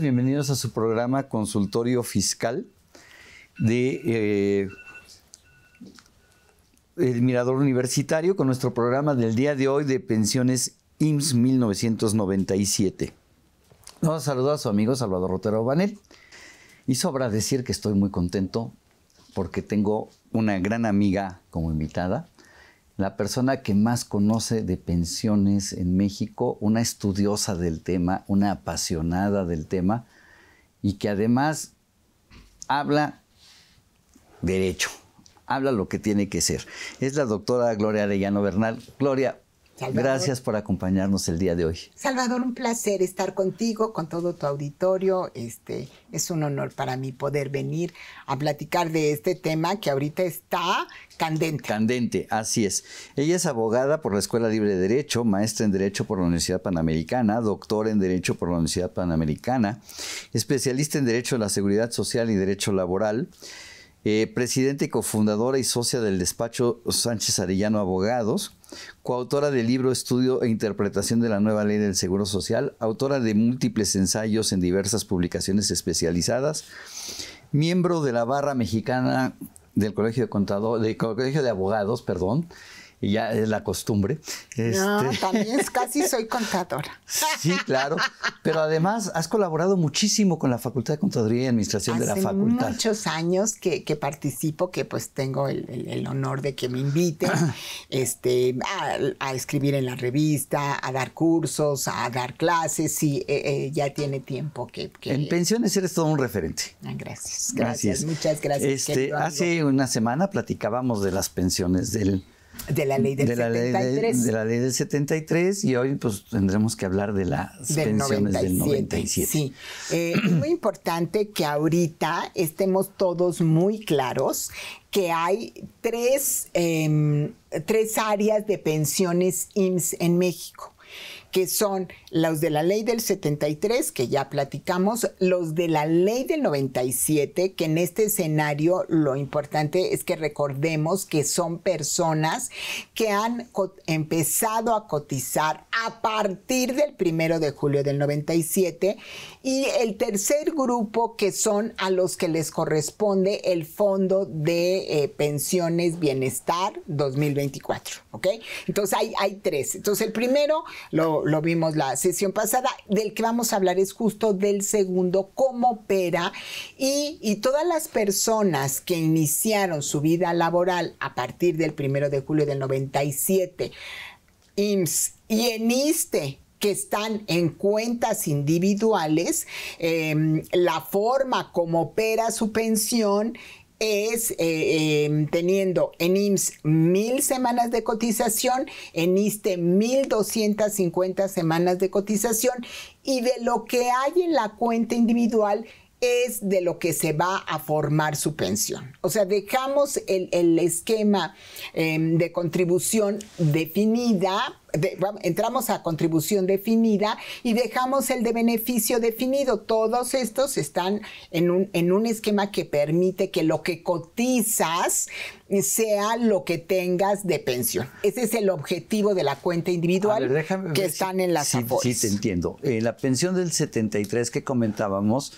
bienvenidos a su programa Consultorio Fiscal de eh, El Mirador Universitario con nuestro programa del día de hoy de pensiones IMSS 1997. Nos saluda a su amigo Salvador Rotero Banel y sobra decir que estoy muy contento porque tengo una gran amiga como invitada la persona que más conoce de pensiones en México, una estudiosa del tema, una apasionada del tema y que además habla derecho, habla lo que tiene que ser. Es la doctora Gloria Arellano Bernal. Gloria, Gracias por acompañarnos el día de hoy. Salvador, un placer estar contigo, con todo tu auditorio. Este es un honor para mí poder venir a platicar de este tema que ahorita está candente. Candente, así es. Ella es abogada por la Escuela Libre de Derecho, maestra en Derecho por la Universidad Panamericana, doctora en Derecho por la Universidad Panamericana, especialista en Derecho de la Seguridad Social y Derecho Laboral. Eh, presidente y cofundadora y socia del despacho Sánchez Arellano Abogados, coautora del libro Estudio e Interpretación de la Nueva Ley del Seguro Social, autora de múltiples ensayos en diversas publicaciones especializadas, miembro de la barra mexicana del Colegio de del Colegio de Abogados, perdón, y ya es la costumbre. No, este, también es casi soy contadora. sí, claro, pero además has colaborado muchísimo con la Facultad de Contaduría y Administración de la Facultad. Hace muchos años que, participo, que pues tengo el, honor de que me inviten este, a, escribir en la revista, a dar cursos, a dar clases, y eh, eh, ya tiene tiempo que, En pensiones eres todo un referente. Ah, gracias, gracias, muchas gracias. Este, hace una semana platicábamos de las pensiones del de la ley del de 73. de, la ley del 73 y hoy pues tendremos que hablar de las pensiones del 97. Sí, eh, es muy importante que ahorita estemos todos muy claros que hay tres, em, tres áreas de pensiones IMSS en México que son los de la ley del 73, que ya platicamos, los de la ley del 97, que en este escenario lo importante es que recordemos que son personas que han empezado a cotizar a partir del primero de julio del 97 y el tercer grupo que son a los que les corresponde el Fondo de eh, Pensiones Bienestar 2024, Entonces hay, hay tres. Entonces el primero lo lo, vimos la sesión pasada, del que vamos a hablar es justo del segundo, cómo opera y, todas las personas que iniciaron su vida laboral a partir del primero de julio del 97, IMSS y ENISTE, e, que están en cuentas individuales, em, la forma como opera su pensión es eh, em, teniendo en IMSS mil semanas de cotización, en ISTE 1250 semanas de cotización y de lo que hay en la cuenta individual es de lo que se va a formar su pensión. O sea, dejamos el, esquema em, de contribución definida, entramos a contribución definida y dejamos el de beneficio definido. Todos estos están en un, en un esquema que permite que lo que cotizas sea lo que tengas de pensión. Ese es el objetivo de la cuenta individual que están en las sí, sí, te entiendo. Eh, la pensión del 73 que comentábamos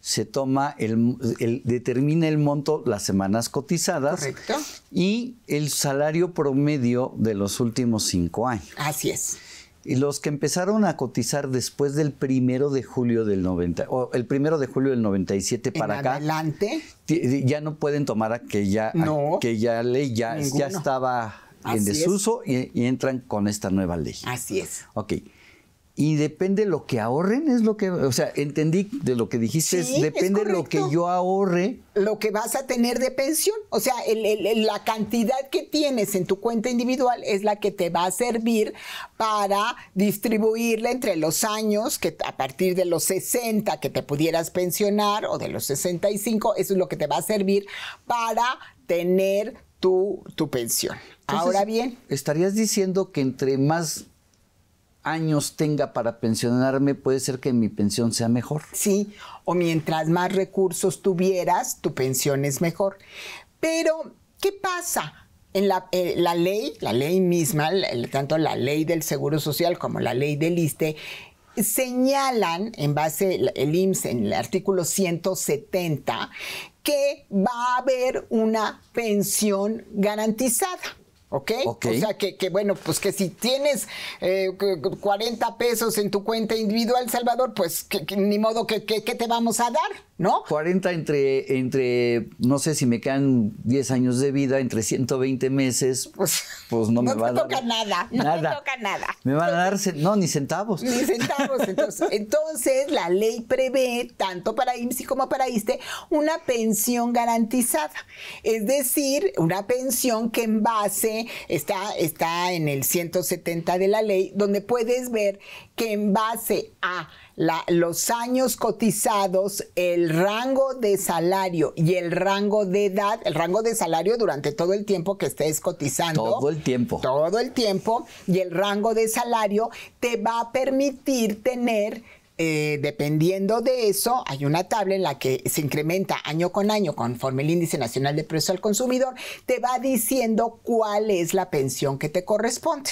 se toma el, determina el monto las semanas cotizadas y el salario promedio de los últimos cinco años. Así es. Y los que empezaron a cotizar después del primero de julio del 90, o el primero de julio del 97 para acá. Adelante. Ya no pueden tomar aquella, ley, ya, ya estaba en desuso y, y, entran con esta nueva ley. Así es. Ok y depende lo que ahorren, es lo que, o sea, entendí de lo que dijiste, depende lo que yo ahorre. Lo que vas a tener de pensión, o sea, la cantidad que tienes en tu cuenta individual es la que te va a servir para distribuirla entre los años, que a partir de los 60 que te pudieras pensionar o de los 65, eso es lo que te va a servir para tener tu, tu pensión. Ahora bien. Estarías diciendo que entre más años tenga para pensionarme, puede ser que mi pensión sea mejor. Sí, o mientras más recursos tuvieras, tu pensión es mejor. Pero, ¿qué pasa? En la, eh, ley, la ley misma, tanto la ley del Seguro Social como la ley del ISTE, señalan, en base el IMSS, en el artículo 170, que va a haber una pensión garantizada. ¿Okay? ¿Ok? O sea, que, que, bueno, pues que si tienes 40 eh, pesos en tu cuenta individual, Salvador, pues que, ni modo que, te vamos a dar, ¿no? 40 entre, entre, no sé si me quedan 10 años de vida, entre 120 meses, pues, pues no, me va a dar. Toca nada, No me toca nada. Me van a dar, no, ni centavos. Ni centavos, entonces. entonces, la ley prevé, tanto para IMSI como para ISTE, una pensión garantizada. Es decir, una pensión que en base está, está en el 170 de la ley, donde puedes ver que en base a los años cotizados, el rango de salario y el rango de edad, el rango de salario durante todo el tiempo que estés cotizando. Todo el tiempo. Todo el tiempo. Y el rango de salario te va a permitir tener eh, dependiendo de eso, hay una tabla en la que se incrementa año con año conforme el índice nacional de precios al consumidor, te va diciendo cuál es la pensión que te corresponde.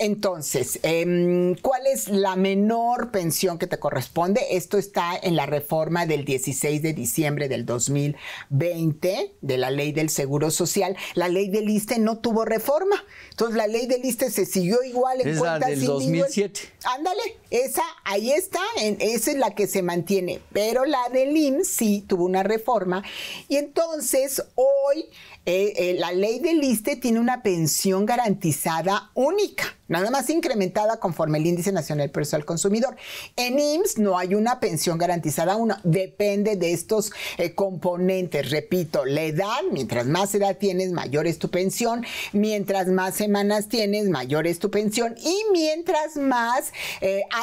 Entonces, em, ¿cuál es la menor pensión que te corresponde? Esto está en la reforma del 16 de diciembre del 2020 de la ley del Seguro Social. La ley del ISTE no tuvo reforma. Entonces, la ley del ISTE se siguió igual en es del 2007. Ándale, esa ahí está esa es la que se mantiene, pero la del IMSS sí tuvo una reforma y entonces hoy eh, eh, la ley del ISTE tiene una pensión garantizada única, nada más incrementada conforme el Índice Nacional de Precio al Consumidor. En IMSS no hay una pensión garantizada, una depende de estos eh, componentes. Repito, la edad, mientras más edad tienes, mayor es tu pensión, mientras más semanas tienes, mayor es tu pensión y mientras más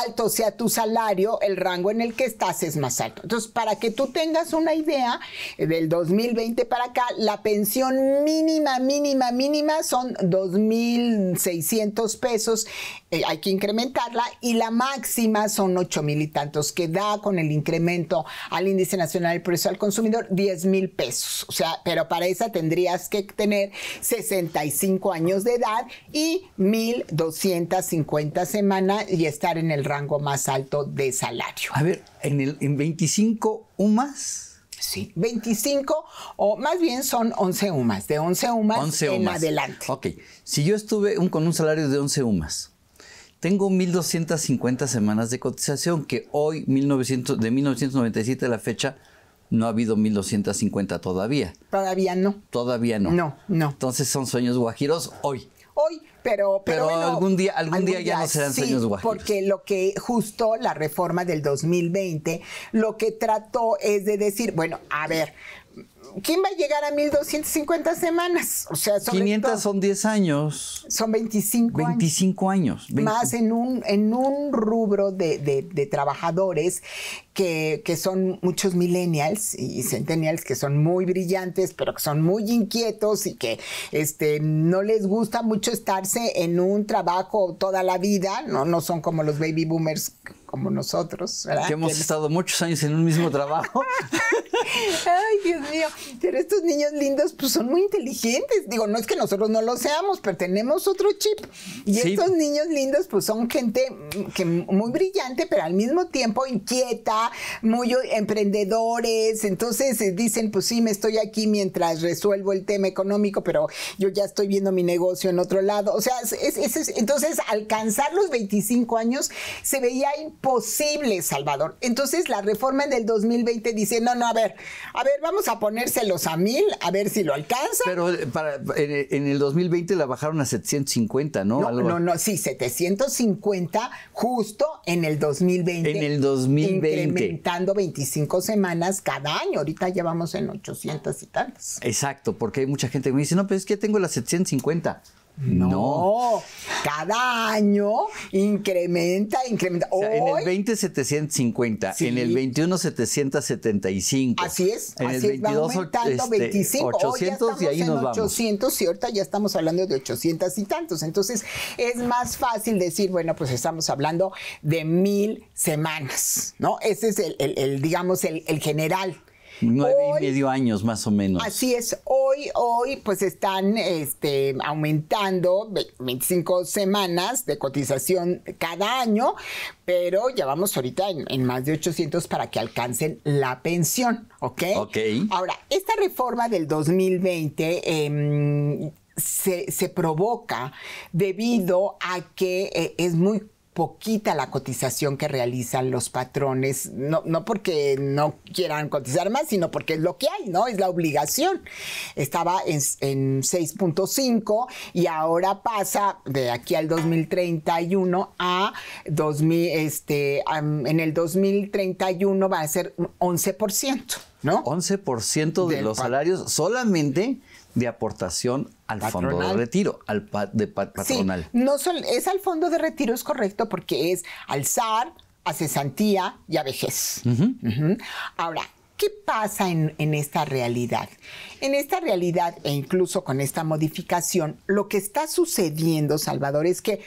alto sea tu salario, el rango en el que estás es más alto. Entonces, para que tú tengas una idea, del 2020 para acá, la pensión mínima, mínima, mínima son 2.600 pesos, eh, hay que incrementarla, y la máxima son mil y tantos, que da con el incremento al índice nacional del precio al consumidor mil pesos. O sea, pero para esa tendrías que tener 65 años de edad y 1.250 semanas y estar en el rango más alto de salario. A ver, en, el, en 25 o más Sí. 25 o más bien son 11 UMAS, de 11 UMAS en adelante. Ok, si yo estuve un, con un salario de 11 UMAS, tengo 1.250 semanas de cotización, que hoy, 1900, de 1997 a la fecha, no ha habido 1.250 todavía. Todavía no. Todavía no. No, no. Entonces son sueños guajiros hoy. Hoy, pero, pero, algún día, algún, día, ya no serán sí, sueños guajiros. Porque lo que justo la reforma del 2020 lo que trató es de decir, bueno, a ver, ¿quién va a llegar a 1250 semanas? O sea, 500 son 10 años. Son 25 25 años. Más en un, en un rubro de, de, de trabajadores que, son muchos millennials y centennials que son muy brillantes, pero que son muy inquietos y que este, no les gusta mucho estarse en un trabajo toda la vida, no, no son como los baby boomers como nosotros, Que hemos estado muchos años en un mismo trabajo. Ay, Dios mío, pero estos niños lindos pues son muy inteligentes. Digo, no es que nosotros no lo seamos, pero tenemos otro chip. Y estos niños lindos pues son gente que muy brillante, pero al mismo tiempo inquieta, muy emprendedores, entonces eh, dicen, pues sí, me estoy aquí mientras resuelvo el tema económico, pero yo ya estoy viendo mi negocio en otro lado. O sea, es, entonces alcanzar los 25 años se veía imposible, Salvador. Entonces la reforma en del 2020 dice, no, no, a ver, a ver, vamos a ponérselos a mil, a ver si lo alcanza. Pero eh, en, el 2020 la bajaron a 750, ¿no? No, no, no, sí, 750 justo en el 2020. En el 2020 Incrementando 25 semanas cada año. Ahorita llevamos en 800 y tantas. Exacto, porque hay mucha gente que me dice, no, pero es que ya tengo las 750. No. Cada año incrementa, incrementa. O sea, en el 20 750, en el 21 775. Así es, en así el 22 va 25. 800 este, y ahí nos vamos. 800 ya estamos hablando de 800 y tantos. Entonces es más fácil decir, bueno, pues estamos hablando de mil semanas, ¿no? Ese es el, digamos, el, el general Nueve y medio años más o menos. Así es, hoy, hoy pues están este, aumentando 25 semanas de cotización cada año, pero ya vamos ahorita en, más de 800 para que alcancen la pensión, ¿ok? Ok. Ahora, esta reforma del 2020... Em, se, provoca debido a que eh, es muy poquita la cotización que realizan los patrones, no, no porque no quieran cotizar más, sino porque es lo que hay, ¿no? Es la obligación. Estaba en, 6.5 y ahora pasa de aquí al 2031 a 2000, este, en el 2031 va a ser 11%. ¿No? 11% de los salarios solamente de aportación al fondo de retiro, al patronal. Sí, no es al fondo de retiro, es correcto, porque es alzar, a cesantía y a vejez. Ahora, ¿qué pasa en, en, esta realidad? En esta realidad, e incluso con esta modificación, lo que está sucediendo, Salvador, es que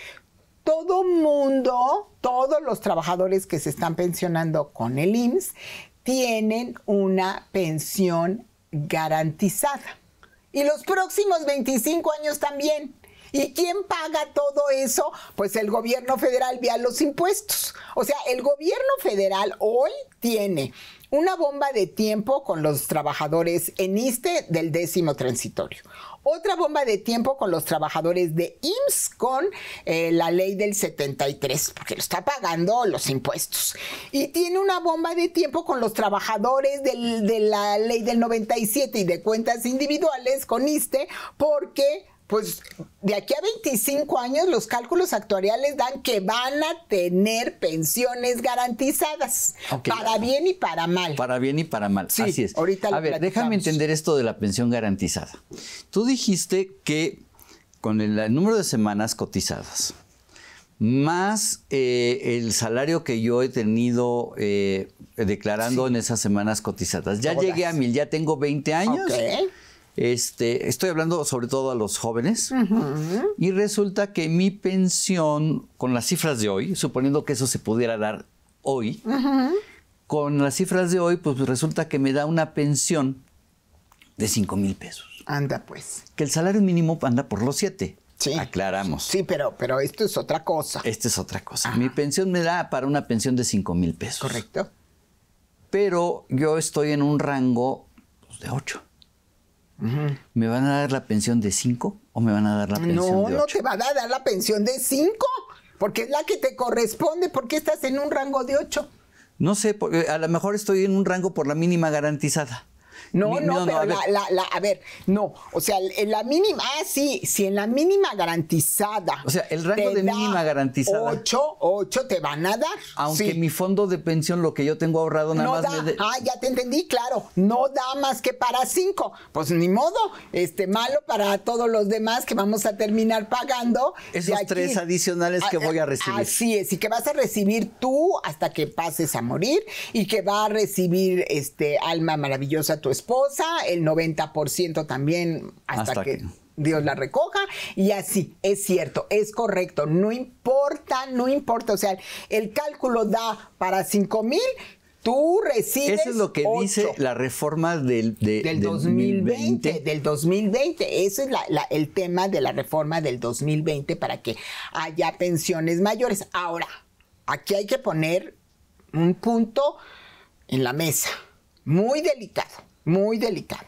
todo mundo, todos los trabajadores que se están pensionando con el IMSS, tienen una pensión garantizada y los próximos 25 años también. ¿Y quién paga todo eso? Pues el gobierno federal vía los impuestos. O sea, el gobierno federal hoy tiene una bomba de tiempo con los trabajadores en este del décimo transitorio. Otra bomba de tiempo con los trabajadores de IMSS con eh, la ley del 73, porque lo está pagando los impuestos. Y tiene una bomba de tiempo con los trabajadores de la ley del 97 y de cuentas individuales con ISTE, porque pues de aquí a 25 años los cálculos actuariales dan que van a tener pensiones garantizadas, para bien y para mal. Para bien y para mal, sí, así es. Ahorita a ver, déjame entender esto de la pensión garantizada. Tú dijiste que con el, número de semanas cotizadas, más eh, el salario que yo he tenido eh, declarando en esas semanas cotizadas, ya llegué a mil, ya tengo 20 años. Este, estoy hablando sobre todo a los jóvenes y resulta que mi pensión con las cifras de hoy, suponiendo que eso se pudiera dar hoy, con las cifras de hoy, pues resulta que me da una pensión de 5 mil pesos. Anda pues. Que el salario mínimo anda por los 7. Sí. Aclaramos. Sí, pero, pero esto es otra cosa. Esto es otra cosa. Mi pensión me da para una pensión de 5 mil pesos. Correcto. Pero yo estoy en un rango pues, de 8. ¿Me van a dar la pensión de 5 o me van a dar la pensión de 8? No, no te van a dar la pensión de 5, porque es la que te corresponde, porque estás en un rango de 8. No sé, a lo mejor estoy en un rango por la mínima garantizada. No, no, pero La, la, la, a ver, no, o sea, en la mínima, ah, sí, si en la mínima garantizada. O sea, el rango de mínima garantizada. Ocho, ocho te van a dar. Aunque mi fondo de pensión, lo que yo tengo ahorrado, nada más. Ah, ya te entendí, claro, no da más que para cinco. Pues ni modo, este malo para todos los demás que vamos a terminar pagando. Esos tres adicionales que voy a eh, recibir. Así es, y que vas a recibir tú hasta que pases a morir y que va a recibir este alma maravillosa tu esposa, el 90% también hasta, que, Dios la recoja y así, es cierto, es correcto, no importa, no importa, o sea, el cálculo da para 5 mil, tú recibes. Eso es lo que dice la reforma del, 2020, Del 2020. eso es el tema de la reforma del 2020 para que haya pensiones mayores. Ahora, aquí hay que poner un punto en la mesa, muy delicado muy delicado.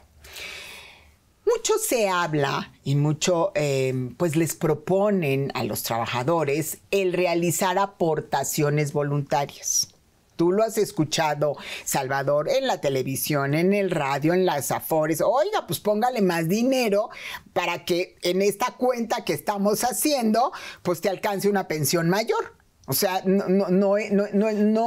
Mucho se habla y mucho em, pues les proponen a los trabajadores el realizar aportaciones voluntarias. Tú lo has escuchado, Salvador, en la televisión, en el radio, en las afores. Oiga, pues póngale más dinero para que en esta cuenta que estamos haciendo, pues te alcance una pensión mayor. O sea, no,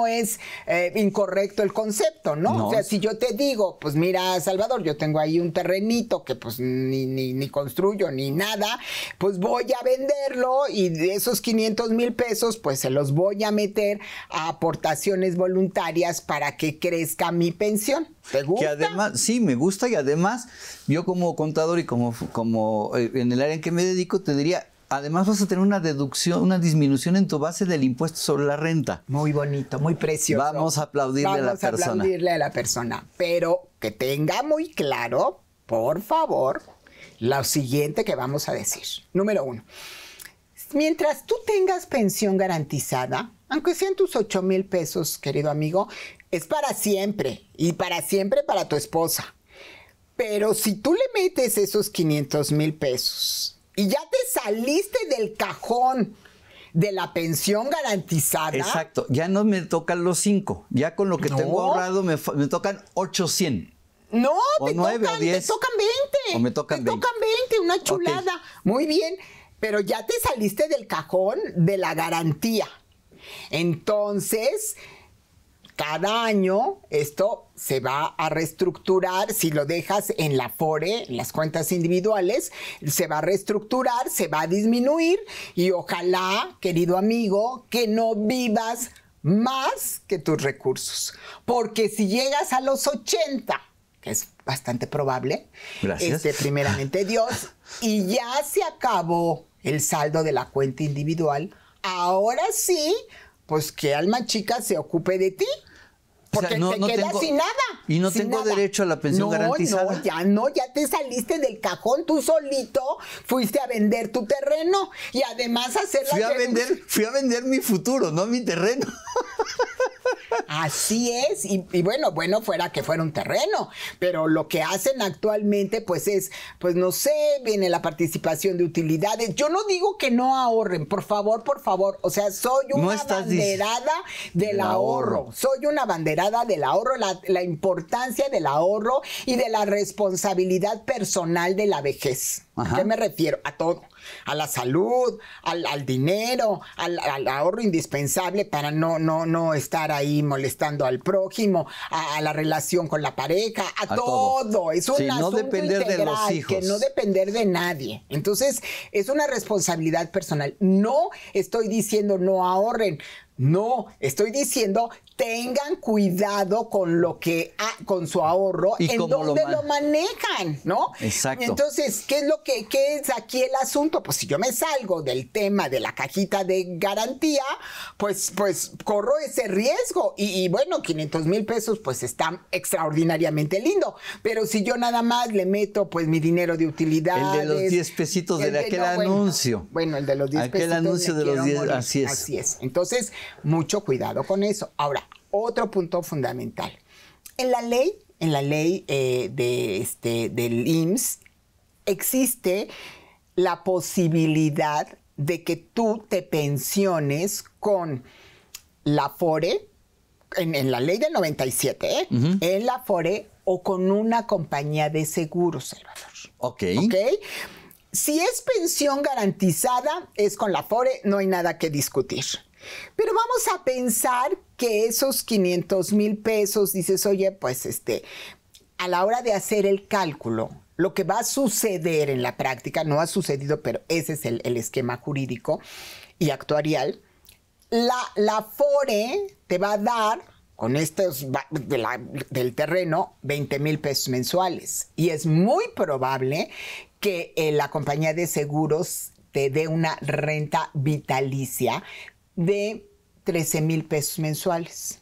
es eh, incorrecto el concepto, ¿no? O sea, si yo te digo, pues mira, Salvador, yo tengo ahí un terrenito que pues ni, ni, construyo ni nada, pues voy a venderlo y de esos 500 mil pesos, pues se los voy a meter a aportaciones voluntarias para que crezca mi pensión. ¿Te gusta? además, sí, me gusta y además, yo como contador y como, como eh, en el área en que me dedico, te diría, además vas a tener una deducción, una disminución en tu base del impuesto sobre la renta. Muy bonito, muy precioso. Vamos a aplaudirle a la persona. Vamos a aplaudirle a la persona, pero que tenga muy claro, por favor, lo siguiente que vamos a decir. Número uno, mientras tú tengas pensión garantizada, aunque sean tus 8 mil pesos, querido amigo, es para siempre y para siempre para tu esposa. Pero si tú le metes esos 500 mil pesos y ya te saliste del cajón de la pensión garantizada. Exacto, ya no me tocan los cinco, ya con lo que tengo ahorrado me, me tocan 800. No, te, tocan, tocan 20. O me tocan te tocan una chulada. Muy bien, pero ya te saliste del cajón de la garantía. Entonces, cada año esto se va a reestructurar, si lo dejas en la FORE, en las cuentas individuales, se va a reestructurar, se va a disminuir y ojalá, querido amigo, que no vivas más que tus recursos, porque si llegas a los 80, que es bastante probable, Este, primeramente Dios, y ya se acabó el saldo de la cuenta individual, ahora sí, pues que Alma Chica se ocupe de ti porque te quedas sin nada. Y no tengo derecho a la pensión garantizada. No, ya no, ya te saliste del cajón tú solito, fuiste a vender tu terreno y además hacer la a vender, fui a vender mi futuro, no mi terreno. Así es, y, bueno, bueno fuera que fuera un terreno, pero lo que hacen actualmente pues es, pues no sé, viene la participación de utilidades. Yo no digo que no ahorren, por favor, por favor, o sea, soy una banderada del ahorro. soy una banderada del ahorro, la, importancia del ahorro y de la responsabilidad personal de la vejez. qué me refiero? A todo a la salud, al, dinero, al, ahorro indispensable para no, no, no estar ahí molestando al prójimo, a, la relación con la pareja, a, todo. Es un no depender de los hijos. Que no depender de nadie. Entonces, es una responsabilidad personal. No estoy diciendo no ahorren, no, estoy diciendo tengan cuidado con lo que con su ahorro ¿Y en dónde lo, manejan, ¿no? Exacto. Entonces, ¿qué es lo que qué es aquí el asunto? Pues si yo me salgo del tema de la cajita de garantía, pues pues corro ese riesgo y, bueno, 500 mil pesos pues está extraordinariamente lindo, pero si yo nada más le meto pues mi dinero de utilidad, el de los 10 pesitos de, aquel anuncio, bueno, el de los 10 aquel anuncio de los 10, así es, así es. Entonces mucho cuidado con eso. Ahora, otro punto fundamental. En la ley, en la ley eh, de, este, del IMSS, existe la posibilidad de que tú te pensiones con la FORE, en, la ley del 97, ¿eh? en la FORE o con una compañía de seguros, Salvador. Ok. Si es pensión garantizada, es con la FORE, no hay nada que discutir. Pero vamos a pensar que esos 500 mil pesos, dices, oye, pues este, a la hora de hacer el cálculo, lo que va a suceder en la práctica, no ha sucedido, pero ese es el, esquema jurídico y actuarial, la, FORE te va a dar con estos del terreno 20 mil pesos mensuales. Y es muy probable que eh, la compañía de seguros te dé una renta vitalicia de 13 mil pesos mensuales.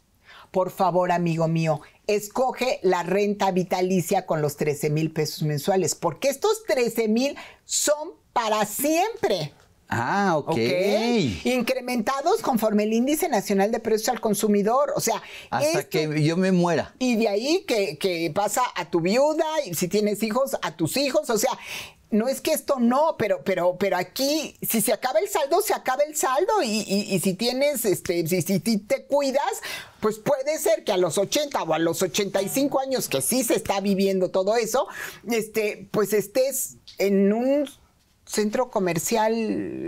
Por favor, amigo mío, escoge la renta vitalicia con los 13 mil pesos mensuales, porque estos 13 mil son para siempre. Ah, ok. Incrementados conforme el índice nacional de precios al consumidor. O sea, hasta que yo me muera. Y de ahí que, que, pasa a tu viuda, y si tienes hijos, a tus hijos. O sea, no es que esto no, pero, pero, pero aquí, si se acaba el saldo, se acaba el saldo. Y, y, si tienes, este, si, si, te cuidas, pues puede ser que a los 80 o a los 85 años que sí se está viviendo todo eso, este, pues estés en un centro comercial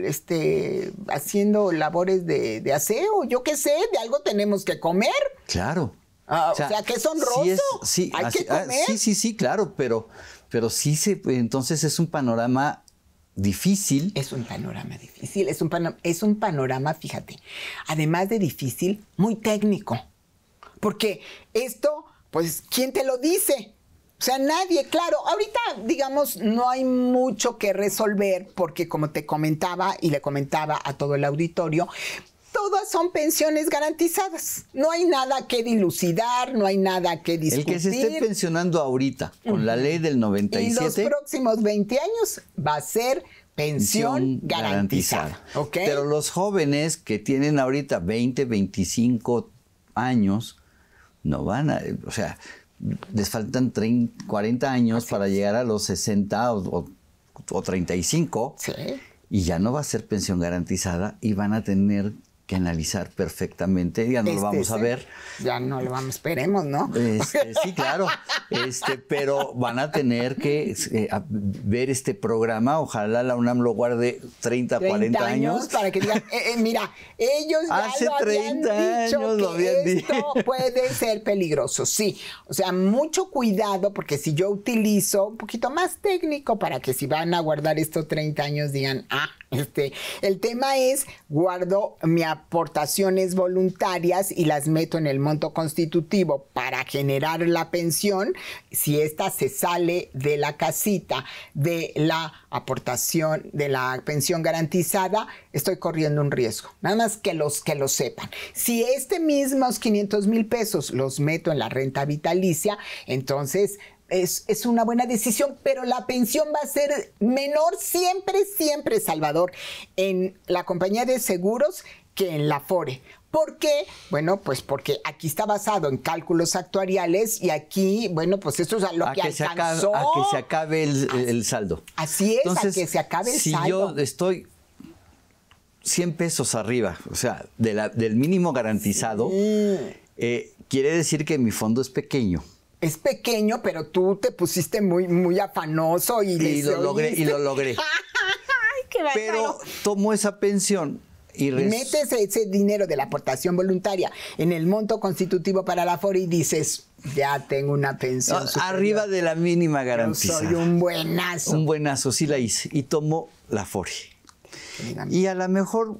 este, haciendo labores de, aseo, yo qué sé, de algo tenemos que comer. Claro. Ah, o, sea, que es honroso. Sí, ah, sí, sí, sí, claro, pero pero sí se, entonces es un panorama difícil. Es un panorama difícil, es un, es un panorama, fíjate, además de difícil, muy técnico. Porque esto, pues, ¿quién te lo dice? O sea, nadie, claro, ahorita digamos no hay mucho que resolver porque como te comentaba y le comentaba a todo el auditorio, todas son pensiones garantizadas. No hay nada que dilucidar, no hay nada que discutir. El que se esté pensionando ahorita con la ley del 97. En los próximos 20 años va a ser pensión garantizada. Pero los jóvenes que tienen ahorita 20, 25 años, no van a, o sea, les faltan 30, 40 años para llegar a los 60 o, 35. Sí. Y ya no va a ser pensión garantizada y van a tener que analizar perfectamente. Ya no lo este vamos a ver. Ya no lo vamos, esperemos, ¿no? Este, sí, claro. Este, pero van a tener que eh, ver este programa. Ojalá la UNAM lo guarde 30, 40 años, Para que digan, eh, eh, mira, ellos hace lo 30 años lo habían dicho. Esto puede ser peligroso, sí. O sea, mucho cuidado, porque si yo utilizo un poquito más técnico para que si van a guardar estos 30 años digan, ah, este, el tema es, guardo mis aportaciones voluntarias y las meto en el monto constitutivo para generar la pensión si ésta se sale de la casita de la aportación de la pensión garantizada, estoy corriendo un riesgo. Nada más que los que lo sepan. Si este mismos 500 mil pesos los meto en la renta vitalicia, entonces es, una buena decisión, pero la pensión va a ser menor siempre, siempre, Salvador, en la compañía de seguros que en la FORE. ¿Por qué? Bueno, pues porque aquí está basado en cálculos actuariales y aquí, bueno, pues esto es a lo que, alcanzó. Se a que se acabe el, saldo. Así es, Entonces, a que se acabe el si saldo. yo estoy 100 pesos arriba, o sea, la, del mínimo garantizado, eh, quiere decir que mi fondo es pequeño es pequeño, pero tú te pusiste muy, muy afanoso y, lo logré y lo logré. pero tomó esa pensión y metes ese dinero de la aportación voluntaria en el monto constitutivo para la FORI y dices, ya tengo una pensión. Ah, arriba de la mínima garantía soy un buenazo. Un buenazo, sí la hice. Y tomo la FORI. Y a lo mejor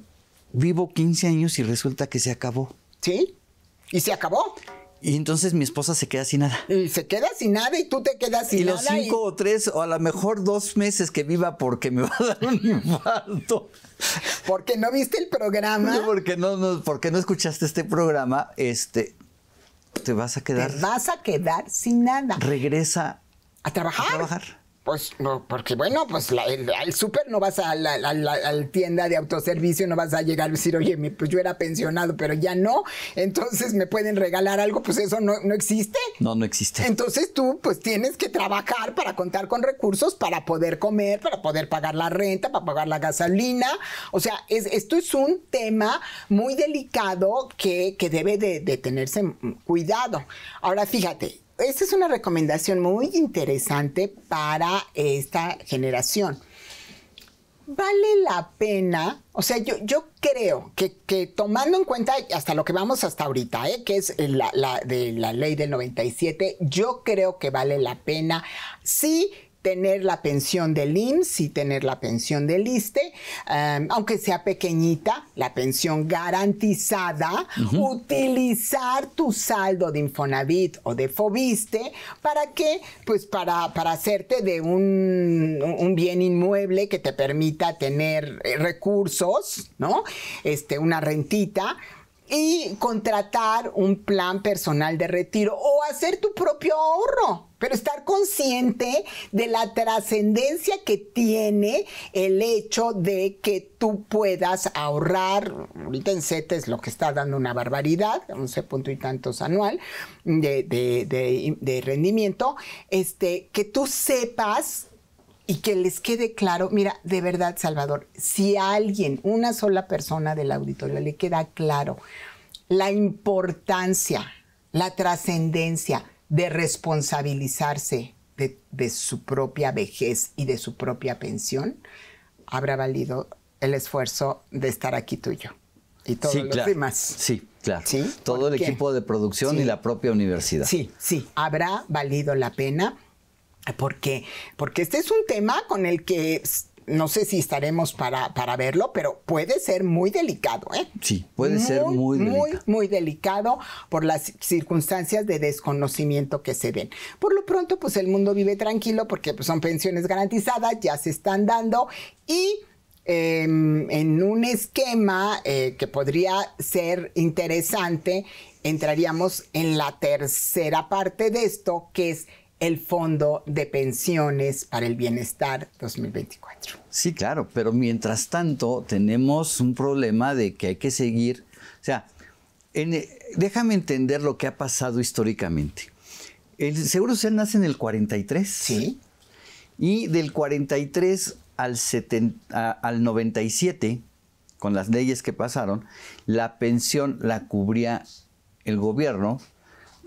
vivo 15 años y resulta que se acabó. ¿Sí? ¿Y se acabó? Y entonces mi esposa se queda sin nada. se queda sin nada y tú te quedas sin y nada. Y los cinco o tres, o a lo mejor dos meses que viva porque me va a dar un infarto. Porque no viste el programa. porque no, no, porque no escuchaste este programa, este, te vas a quedar. Te vas a quedar sin nada. Regresa. A trabajar. A trabajar. Pues porque bueno, pues la, el, al súper no vas a la, tienda de autoservicio, no vas a llegar a decir, oye, pues yo era pensionado, pero ya no, entonces me pueden regalar algo, pues eso no, existe. No, no existe. Entonces tú pues tienes que trabajar para contar con recursos, para poder comer, para poder pagar la renta, para pagar la gasolina. O sea, esto es un tema muy delicado que, que debe de tenerse cuidado. Ahora fíjate, esta es una recomendación muy interesante para esta generación. Vale la pena, o sea, yo, yo creo que, tomando en cuenta hasta lo que vamos hasta ahorita, ¿eh? que es la, de la ley del 97, yo creo que vale la pena, sí, tener la pensión del IMSS y tener la pensión del ISTE, em, aunque sea pequeñita, la pensión garantizada, utilizar tu saldo de Infonavit o de Fobiste, ¿para que, Pues para, hacerte de un, un bien inmueble que te permita tener eh, recursos, ¿no? Este, una rentita, y contratar un plan personal de retiro o hacer tu propio ahorro pero estar consciente de la trascendencia que tiene el hecho de que tú puedas ahorrar, ahorita en CETES lo que está dando una barbaridad, 11 punto y tantos anual de, rendimiento, este, que tú sepas y que les quede claro, mira, de verdad, Salvador, si a alguien, una sola persona del auditorio le queda claro la importancia, la trascendencia, de responsabilizarse de, su propia vejez y de su propia pensión, habrá valido el esfuerzo de estar aquí tuyo y todos sí, los demás. Sí, claro. ¿Sí? Todo el equipo de producción y la propia universidad. Sí, sí, habrá valido la pena. Porque, porque este es un tema con el que no sé si estaremos para, para verlo, pero puede ser muy delicado, ¿eh? Sí, puede ser muy delicado. Muy, muy delicado por las circunstancias de desconocimiento que se ven. Por lo pronto, pues el mundo vive tranquilo porque pues, son pensiones garantizadas, ya se están dando y... Em, en un esquema eh, que podría ser interesante, entraríamos en la tercera parte de esto, que es el Fondo de Pensiones para el Bienestar 2024. Sí, claro, pero mientras tanto tenemos un problema de que hay que seguir, o sea, eh, déjame entender lo que ha pasado históricamente. El Seguro Social nace en el 43. Sí. Y del 43 al, 70, al 97, con las leyes que pasaron, la pensión la cubría el gobierno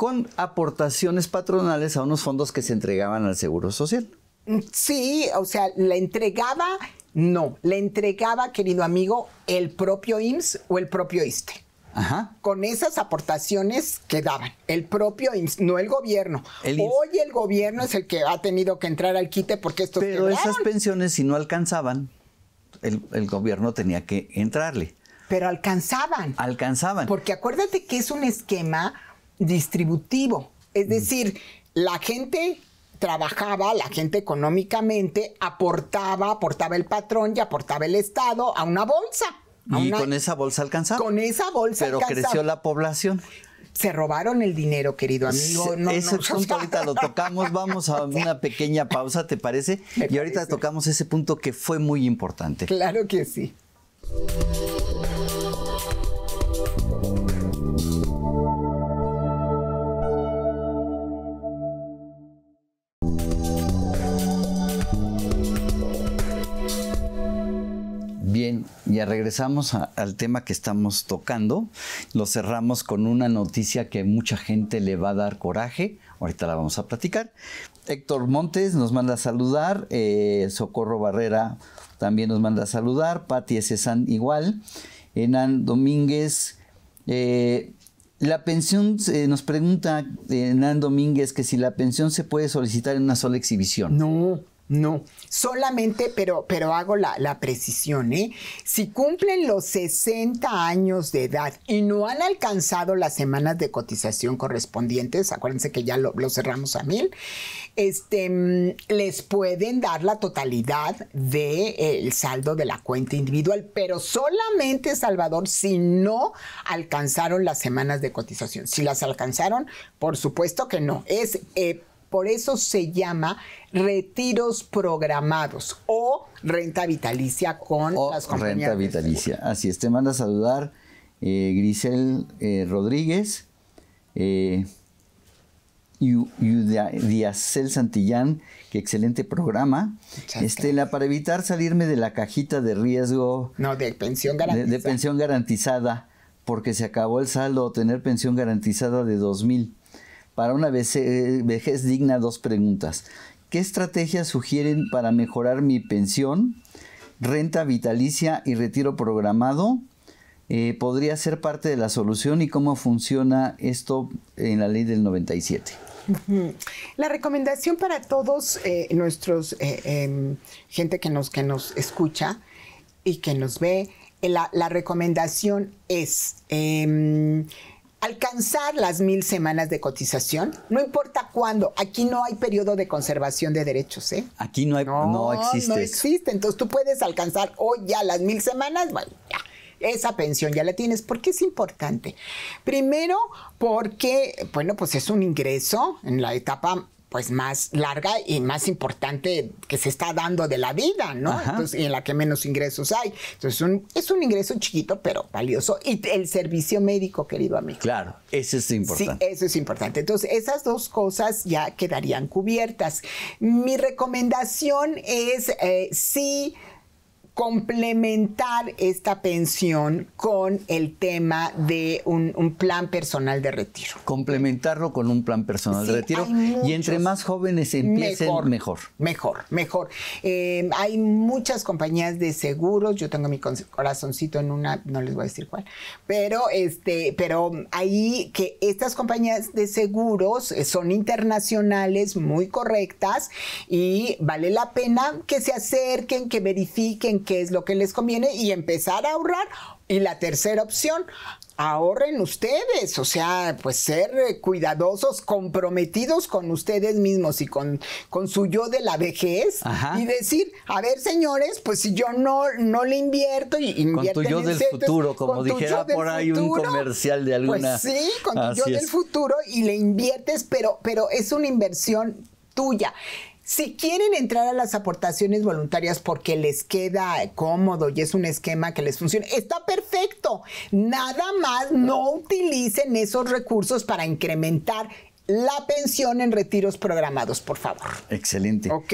con aportaciones patronales a unos fondos que se entregaban al Seguro Social. Mm, sí, o sea, la entregaba, no, la entregaba, querido amigo, el propio IMSS o el propio ISTE. Ajá. Con esas aportaciones que daban el propio IMSS, no el gobierno. Hoy el gobierno es el que ha tenido que entrar al quite porque estos Pero esas pensiones, si no alcanzaban, el, el gobierno tenía que entrarle. Pero alcanzaban. Alcanzaban. Porque acuérdate que es un esquema distributivo. Es mm. decir, la gente trabajaba, la gente económicamente aportaba, aportaba el patrón y aportaba el Estado a una bolsa. y con esa bolsa alcanzaba. Con esa bolsa Pero creció la población se robaron el dinero, querido amigo. ese punto ahorita lo tocamos. Vamos a una pequeña pausa, ¿te parece? y ahorita tocamos ese punto que fue muy importante. Claro que sí. regresamos al tema que estamos tocando. Lo cerramos con una noticia que mucha gente le va a dar coraje. Ahorita la vamos a platicar. Héctor Montes nos manda a saludar. Eh, Socorro Barrera también nos manda a saludar. Pati Cesán igual. Enan Domínguez. Eh, la pensión, eh, nos pregunta Enan Domínguez que si la pensión se puede solicitar en una sola exhibición. No. No, solamente, pero, pero hago la, precisión, ¿eh? Si cumplen los 60 años de edad y no han alcanzado las semanas de cotización correspondientes, acuérdense que ya lo, cerramos a mil, este, mm, les pueden dar la totalidad del de, eh, saldo de la cuenta individual, pero solamente, Salvador, si no alcanzaron las semanas de cotización. Si las alcanzaron, por supuesto que no. Es eh, por eso se llama retiros programados o renta vitalicia con las compañías. Renta vitalicia. Así es, te manda a saludar eh, Grisel eh, Rodríguez, eh, y Díazel Santillán, que excelente programa. Estela, para evitar salirme de la cajita de riesgo. No, de pensión garantizada. De, pensión garantizada, porque se acabó el saldo, tener pensión garantizada de 2000. Para una eh, vejez digna, dos preguntas. ¿Qué estrategias sugieren para mejorar mi pensión, renta vitalicia y retiro programado? Eh, podría ser parte de la solución y cómo funciona esto en la ley del 97. La recomendación para todos eh, nuestros em, gente que nos, que nos escucha y que nos ve, la recomendación es em, alcanzar las mil semanas de cotización, no importa cuándo, aquí no hay periodo de conservación de derechos, ¿eh? Aquí no no, existe. No existe, entonces tú puedes alcanzar hoy ya las mil semanas, bueno, ya esa pensión ya la tienes. ¿Por qué es importante? Primero, porque, bueno, pues es un ingreso en la etapa pues más larga y más importante que se está dando de la vida, ¿no? Entonces, y en la que menos ingresos hay. Entonces, es un ingreso chiquito, pero valioso. Y el servicio médico, querido amigo. Claro, eso es importante. Sí, eso es importante. Entonces, esas dos cosas ya quedarían cubiertas. Mi recomendación es, eh, sí complementar esta pensión con el tema de un, plan personal de retiro. Complementarlo con un plan personal de retiro. Y entre más jóvenes empiecen, mejor. Mejor, mejor. Eh, hay muchas compañías de seguros. Yo tengo mi corazoncito en una, no les voy a decir cuál. Pero, este, pero ahí que estas compañías de seguros son internacionales, muy correctas, y vale la pena que se acerquen, que verifiquen qué es lo que les conviene y empezar a ahorrar. Y la tercera opción, ahorren ustedes, o sea, pues ser eh, cuidadosos, comprometidos con ustedes mismos y con, con su yo de la vejez y decir, a ver señores, pues si yo no, no le invierto y invierto con tu yo del futuro, como dijera por ahí un comercial de pues alguna. Pues sí, con tu yo del futuro y le inviertes, pero, pero es una inversión tuya. Si quieren entrar a las aportaciones voluntarias porque les queda cómodo y es un esquema que les funciona, está perfecto. Nada más no utilicen esos recursos para incrementar la pensión en retiros programados, por favor. Excelente. ¿Ok?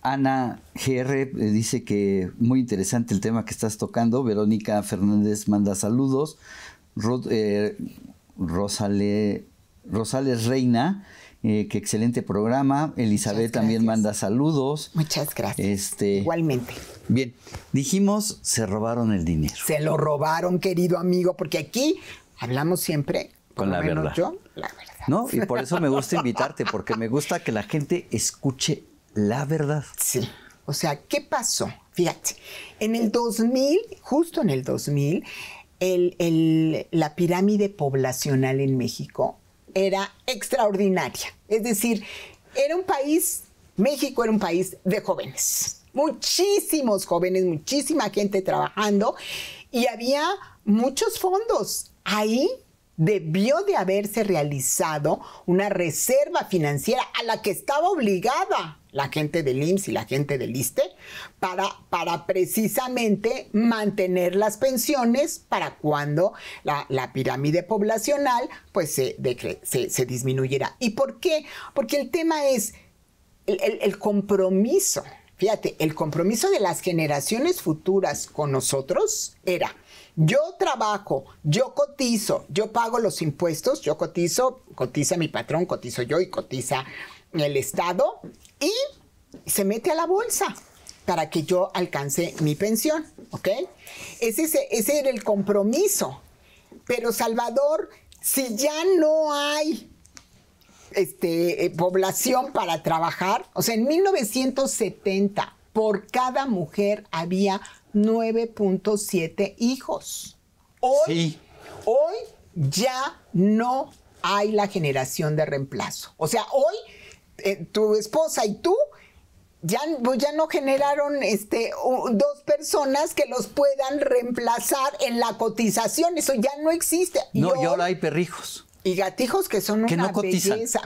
Ana GR dice que muy interesante el tema que estás tocando. Verónica Fernández manda saludos. Eh, Rosale, Rosales Reina eh, qué excelente programa. Elizabeth también manda saludos. Muchas gracias. Este, Igualmente. Bien, dijimos, se robaron el dinero. Se lo robaron, querido amigo, porque aquí hablamos siempre con la verdad. Yo, la verdad. ¿No? Y por eso me gusta invitarte, porque me gusta que la gente escuche la verdad. Sí. O sea, ¿qué pasó? Fíjate, en el 2000, justo en el 2000, el, la pirámide poblacional en México era extraordinaria. Es decir, era un país, México era un país de jóvenes, muchísimos jóvenes, muchísima gente trabajando y había muchos fondos. Ahí debió de haberse realizado una reserva financiera a la que estaba obligada la gente del IMSS y la gente del ISTE para, precisamente mantener las pensiones para cuando la, pirámide poblacional pues se, disminuyera. ¿Y por qué? Porque el tema es el compromiso. Fíjate, el compromiso de las generaciones futuras con nosotros era yo trabajo, yo cotizo, yo pago los impuestos, yo cotizo, cotiza mi patrón, cotizo yo y cotiza el Estado y se mete a la bolsa para que yo alcance mi pensión, ¿ok? Ese, ese era el compromiso. Pero Salvador, si ya no hay este, eh, población para trabajar, o sea, en 1970 por cada mujer había 9.7 hijos. Hoy, hoy ya no hay la generación de reemplazo. O sea, hoy eh, tu esposa y tú ya, pues, no generaron este, dos personas que los puedan reemplazar en la cotización. Eso ya no existe. No, y ahora hay perrijos. Y gatijos que son que una no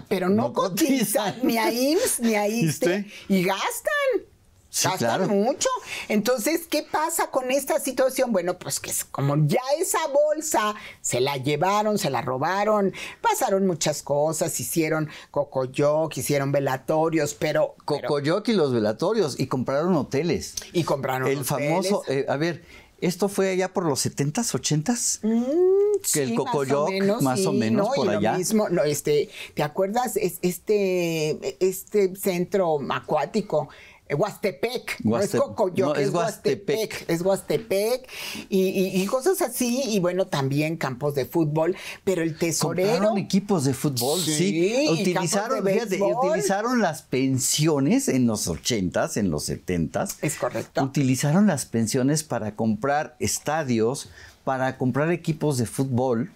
pero no, cotizan, ni a IMSS ni a ISTE. Y gastan. Sí, mucho. Entonces, ¿qué pasa con esta situación? Bueno, pues que como ya esa bolsa se la llevaron, se la robaron, pasaron muchas cosas, hicieron cocoyoc, hicieron velatorios, pero... Cocoyoc y los velatorios, y compraron hoteles. Y compraron El famoso, eh, a ver, esto fue allá por los 70s, 80s. Mm, que el Cocoyoc, más o menos, por allá. mismo, no, este, ¿te acuerdas? este, este centro acuático eh, Huastepec, no es Cocoyoc, es, Huastepec, es Huastepec y, cosas así, y bueno, también campos de fútbol, pero el tesorero... Compraron equipos de fútbol, sí, Utilizaron, utilizaron las pensiones en los ochentas, en los setentas Es correcto. Utilizaron las pensiones para comprar estadios, para comprar equipos de fútbol.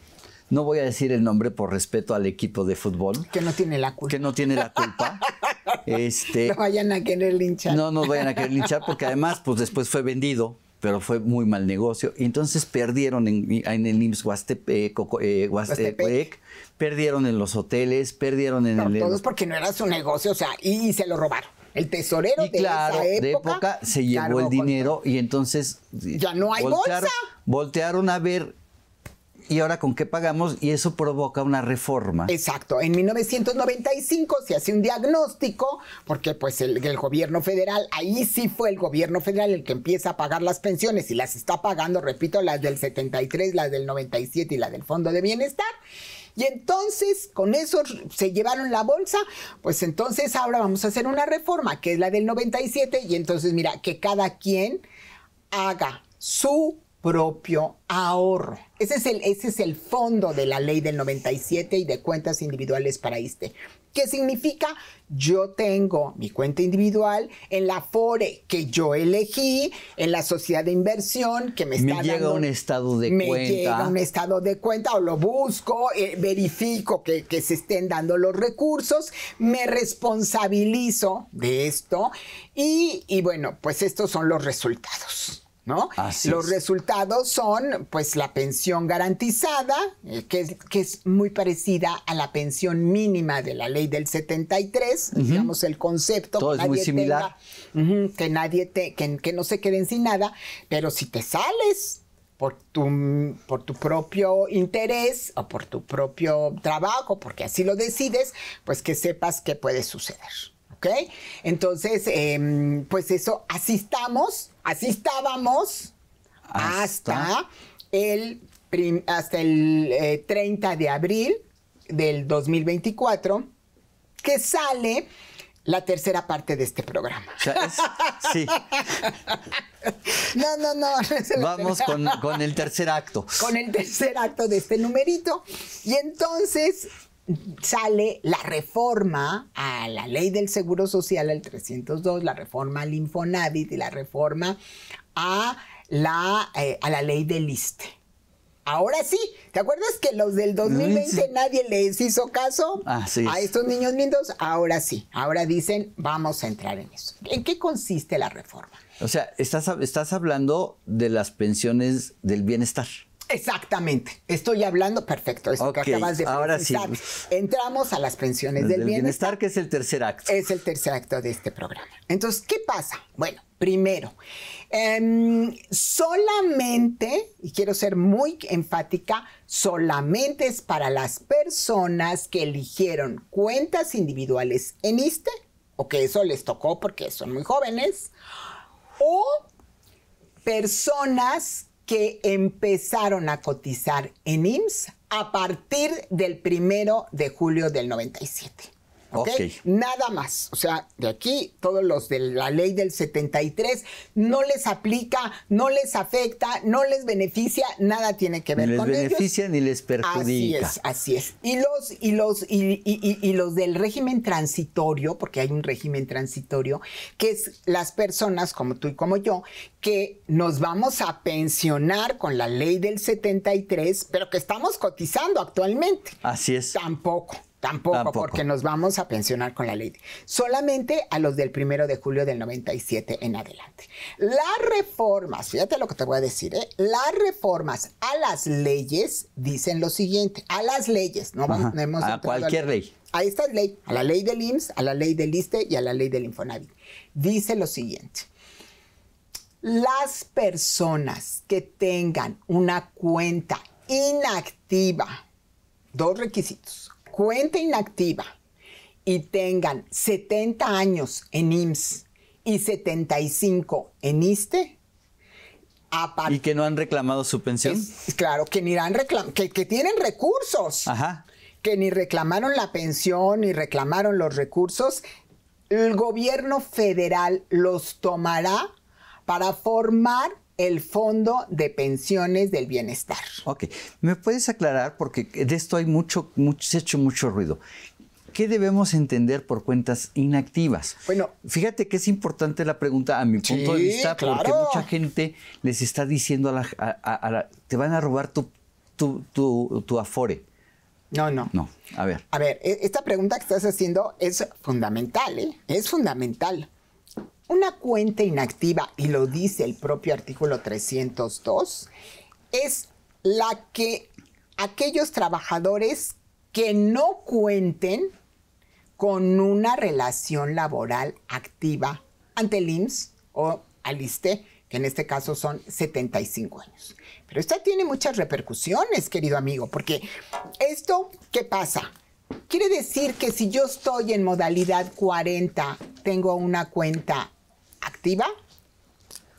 No voy a decir el nombre por respeto al equipo de fútbol. Que no tiene la culpa. Que no tiene la culpa. Este, no vayan a querer linchar. No no vayan a querer linchar porque además pues después fue vendido, pero fue muy mal negocio. Y entonces perdieron en, el IMSS eh, eh, Huastepec, perdieron en los hoteles, perdieron en el... Todos porque no era su negocio, o sea, y, se lo robaron. El tesorero de esa época, se llevó el dinero y entonces... Ya no hay bolsa. Voltearon a ver ¿Y ahora con qué pagamos? Y eso provoca una reforma. Exacto. En 1995 se hace un diagnóstico, porque pues el, el, gobierno federal, ahí sí fue el gobierno federal el que empieza a pagar las pensiones y las está pagando, repito, las del 73, las del 97 y la del Fondo de Bienestar. Y entonces, con eso se llevaron la bolsa, pues entonces ahora vamos a hacer una reforma, que es la del 97, y entonces mira, que cada quien haga su propio ahorro. Ese es, el, ese es el fondo de la ley del 97 y de cuentas individuales para ISTE. ¿Qué significa? Yo tengo mi cuenta individual en la FORE que yo elegí, en la sociedad de inversión que me está dando. Me llega un estado de cuenta. Me llega un estado de cuenta o lo busco, eh, verifico que, se estén dando los recursos, me responsabilizo de esto y, y bueno, pues estos son los resultados. ¿no? Los resultados son, pues, la pensión garantizada, eh, que, es, muy parecida a la pensión mínima de la ley del 73, digamos el concepto. que nadie que te, que, no se queden sin nada, pero si te sales por tu, por tu propio interés o por tu propio trabajo, porque así lo decides, pues que sepas qué puede suceder. ¿Ok? Entonces, em, pues eso, asistamos Así estábamos hasta, el, hasta el 30 eh, de abril del 2024, que sale la tercera parte de este programa. O sí. no, no. Vamos con, con, el tercer acto. Con el tercer acto de este numerito. Y entonces sale la reforma a la ley del Seguro Social, al 302, la reforma al Infonavit y la reforma a la, eh, a la ley del ISTE. Ahora sí, ¿te acuerdas que los del 2020 nadie les hizo caso a estos niños lindos? Ahora sí, ahora dicen, vamos a entrar en eso. ¿En qué consiste la reforma? O sea, estás, estás hablando de las pensiones del bienestar. Exactamente, estoy hablando perfecto. Es que acabas de ahora sí. Entramos a las pensiones del, bienestar, bienestar, que es el tercer acto. Es el tercer acto de este programa. Entonces, ¿qué pasa? Bueno, primero, em, solamente, y quiero ser muy enfática, solamente es para las personas que eligieron cuentas individuales en ISTE, o que eso les tocó porque son muy jóvenes, o personas que empezaron a cotizar en IMSS a partir del primero de julio del 97. ¿okay? Nada más. O sea, de aquí todos los de la ley del 73 no les aplica, no les afecta, no les beneficia, nada tiene que ver con ellos. les beneficia ni les perjudica. Así es, así es. Y los, y los, y, y, los del régimen transitorio, porque hay un régimen transitorio, que es las personas como tú y como yo, que nos vamos a pensionar con la ley del 73, pero que estamos cotizando actualmente. Así es. Tampoco. Tampoco, porque nos vamos a pensionar con la ley. Solamente a los del primero de julio del 97 en adelante. Las reformas, fíjate lo que te voy a decir, ¿eh? las reformas a las leyes dicen lo siguiente, a las leyes, no, vamos A cualquier ley. A esta ley, a la ley del IMSS, a la ley del ISTE y a la ley del Infonavit. Dice lo siguiente, las personas que tengan una cuenta inactiva, dos requisitos cuenta inactiva y tengan 70 años en IMSS y 75 en ISTE, ¿Y que no han reclamado su pensión? claro, que ni que, que, tienen recursos. Ajá. Que ni reclamaron la pensión, ni reclamaron los recursos. El gobierno federal los tomará para formar el Fondo de Pensiones del Bienestar. Ok, ¿me puedes aclarar? Porque de esto hay mucho, mucho se ha hecho mucho ruido. ¿Qué debemos entender por cuentas inactivas? Bueno, fíjate que es importante la pregunta a mi punto de vista, porque mucha gente les está diciendo a la, te van a robar tu, tu, tu afore. No, no. No, a ver. A ver, e, esta pregunta que estás haciendo es fundamental, ¿eh? Es fundamental. Una cuenta inactiva, y lo dice el propio artículo 302, es la que aquellos trabajadores que no cuenten con una relación laboral activa ante el IMSS o Aliste que en este caso son 75 años. Pero esta tiene muchas repercusiones, querido amigo, porque esto, ¿qué pasa? Quiere decir que si yo estoy en modalidad 40, tengo una cuenta activa?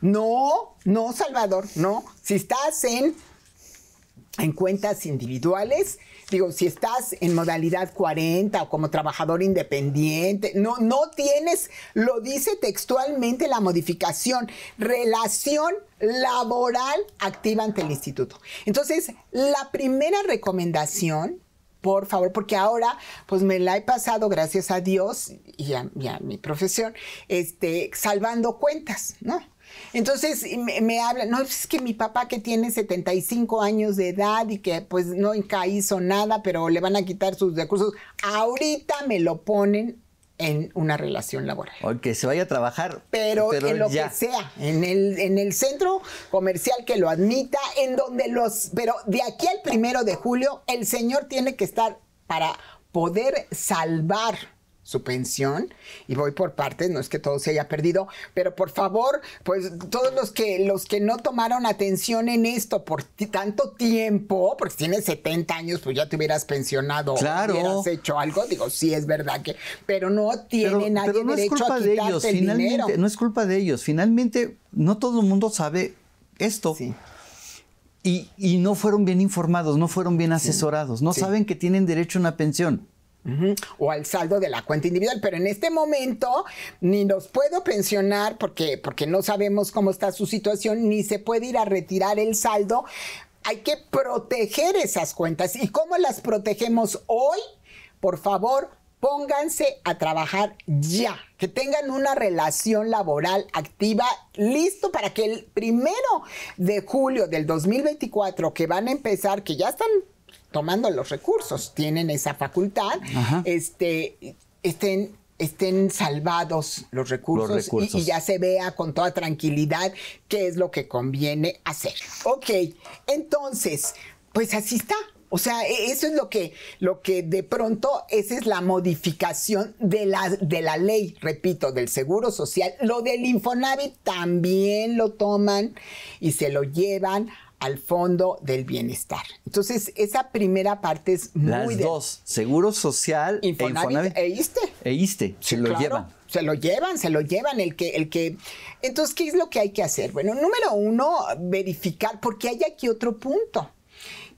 No, no, Salvador, no. Si estás en, en cuentas individuales, digo, si estás en modalidad 40 o como trabajador independiente, no, no tienes, lo dice textualmente la modificación, relación laboral activa ante el instituto. Entonces, la primera recomendación por favor, porque ahora pues me la he pasado, gracias a Dios y a, mi profesión, este, salvando cuentas, ¿no? Entonces me, hablan, no, es que mi papá que tiene 75 años de edad y que pues no nunca hizo nada, pero le van a quitar sus recursos, ahorita me lo ponen en una relación laboral. O que se vaya a trabajar. Pero, en lo que sea, en el, en el centro comercial que lo admita, en donde los... Pero de aquí al primero de julio, el señor tiene que estar para poder salvar su pensión y voy por partes, no es que todo se haya perdido, pero por favor, pues todos los que los que no tomaron atención en esto por tanto tiempo, porque si tienes 70 años, pues ya te hubieras pensionado, claro. hubieras hecho algo, digo, sí es verdad que, pero no tiene pero, nadie no es culpa de ellos, finalmente, No es culpa de ellos, finalmente no todo el mundo sabe esto. Y, no fueron bien informados, no fueron bien asesorados, no saben que tienen derecho a una pensión o al saldo de la cuenta individual. Pero en este momento ni los puedo pensionar porque, porque no sabemos cómo está su situación, ni se puede ir a retirar el saldo. Hay que proteger esas cuentas. ¿Y cómo las protegemos hoy? Por favor, pónganse a trabajar ya, que tengan una relación laboral activa, listo para que el primero de julio del 2024, que van a empezar, que ya están tomando los recursos, tienen esa facultad, este, estén estén salvados los recursos, Y, ya se vea con toda tranquilidad qué es lo que conviene hacer. Ok, entonces, pues así está. O sea, e, eso es lo que, lo que de pronto, esa es la modificación de la, de la ley, repito, del Seguro Social. Lo del Infonavit también lo toman y se lo llevan al fondo del bienestar. Entonces, esa primera parte es muy... Las dos, Seguro Social e Infonavit, e ISTE. E se lo llevan. Se lo llevan, se lo llevan el que, el que... Entonces, ¿qué es lo que hay que hacer? Bueno, número uno, verificar, porque hay aquí otro punto.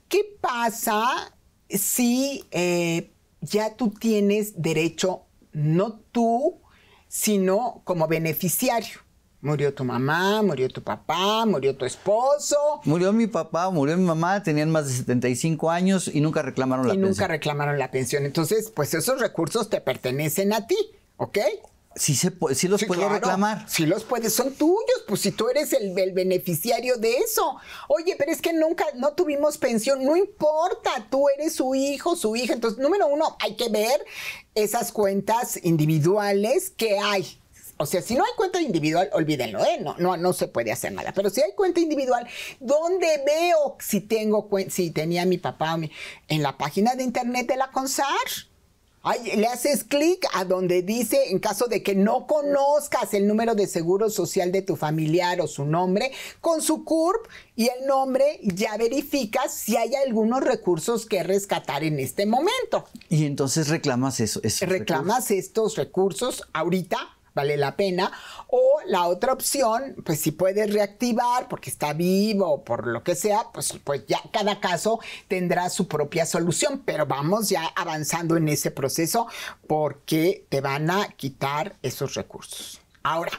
¿Qué pasa si eh, ya tú tienes derecho, no tú, sino como beneficiario? Murió tu mamá, murió tu papá, murió tu esposo. Murió mi papá, murió mi mamá, tenían más de 75 años y nunca reclamaron la pensión. Y nunca reclamaron la pensión. Entonces, pues esos recursos te pertenecen a ti, ¿ok? Sí, se sí los puedo reclamar. Sí los puedes, son tuyos, pues si tú eres el, beneficiario de eso. Oye, pero es que nunca, no tuvimos pensión, no importa, tú eres su hijo, su hija. Entonces, número uno, hay que ver esas cuentas individuales que hay, o sea, si no hay cuenta individual, olvídenlo, ¿eh? no, no, no se puede hacer nada. Pero si hay cuenta individual, ¿dónde veo si tengo si tenía mi papá o mi en la página de internet de la CONSAR? Ahí le haces clic a donde dice, en caso de que no conozcas el número de seguro social de tu familiar o su nombre, con su CURP y el nombre ya verificas si hay algunos recursos que rescatar en este momento. Y entonces reclamas eso. Reclamas estos recursos ahorita vale la pena. O la otra opción, pues si puedes reactivar porque está vivo o por lo que sea, pues, pues ya cada caso tendrá su propia solución, pero vamos ya avanzando en ese proceso porque te van a quitar esos recursos. Ahora,